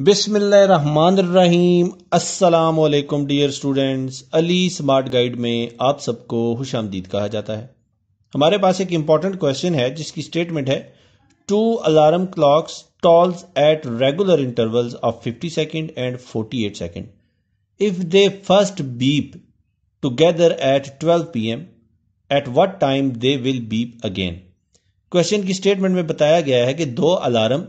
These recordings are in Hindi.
अस्सलाम वालेकुम dear students Ali smart guide में आप सबको खुश आमदीद कहा जाता है हमारे पास एक इम्पॉर्टेंट क्वेश्चन है जिसकी स्टेटमेंट है two alarm clocks tolls at regular intervals of 50 second and 48 second if they first beep together at 12 PM at what time they will beep again question की स्टेटमेंट में बताया गया है कि दो अलार्म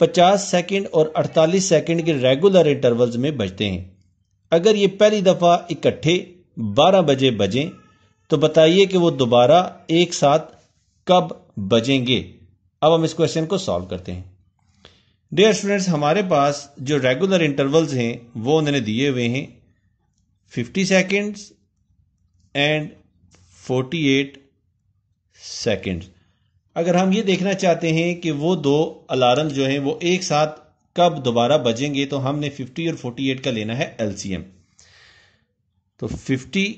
पचास सेकेंड और अड़तालीस सेकेंड के रेगुलर इंटरवल्स में बजते हैं अगर ये पहली दफ़ा इकट्ठे बारह बजे बजें तो बताइए कि वो दोबारा एक साथ कब बजेंगे अब हम इस क्वेश्चन को सॉल्व करते हैं डियर स्टूडेंट्स हमारे पास जो रेगुलर इंटरवल्स हैं वो उन्होंने दिए हुए हैं 50 सेकेंड्स एंड 48 सेकेंड्स अगर हम ये देखना चाहते हैं कि वो दो अलार्म जो हैं वो एक साथ कब दोबारा बजेंगे तो हमने 50 और 48 का लेना है एलसीएम तो 50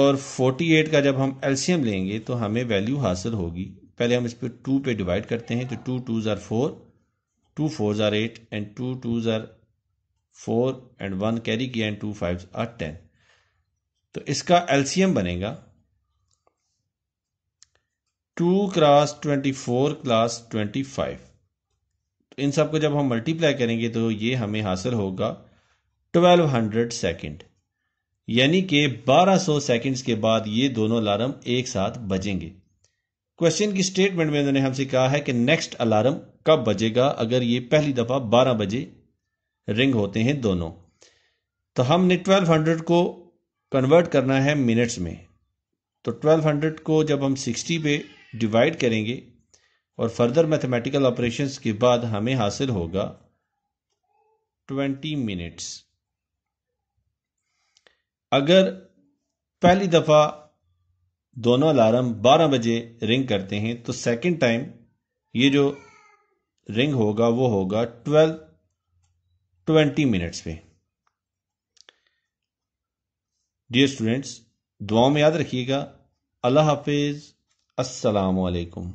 और 48 का जब हम एलसीएम लेंगे तो हमें वैल्यू हासिल होगी पहले हम इस पर टू पे डिवाइड करते हैं तो two two are four two four are eight and two two are four and one carry किया and two five are ten तो इसका एलसीएम बनेगा two class twenty four class twenty five तो इन सबको जब हम मल्टीप्लाई करेंगे तो ये हमें हासिल होगा ट्वेल्व हंड्रेड सेकेंड यानी कि सौ सेकेंड्स के बाद ये दोनों अलार्म एक साथ बजेंगे क्वेश्चन की स्टेटमेंट में उन्होंने हमसे कहा है कि नेक्स्ट अलार्म कब बजेगा अगर ये पहली दफा बारह बजे रिंग होते हैं दोनों तो हमने ट्वेल्व हंड्रेड को कन्वर्ट करना है मिनट्स में तो 1200 को जब हम 60 पे डिवाइड करेंगे और फर्दर मैथमेटिकल ऑपरेशंस के बाद हमें हासिल होगा ट्वेंटी मिनट्स अगर पहली दफ़ा दोनों अलार्म 12 बजे रिंग करते हैं तो सेकंड टाइम ये जो रिंग होगा वो होगा 12 20 मिनट्स पे डियर स्टूडेंट्स दुआओं में याद रखिएगा अल्लाह हाफिज़ अस्सलाम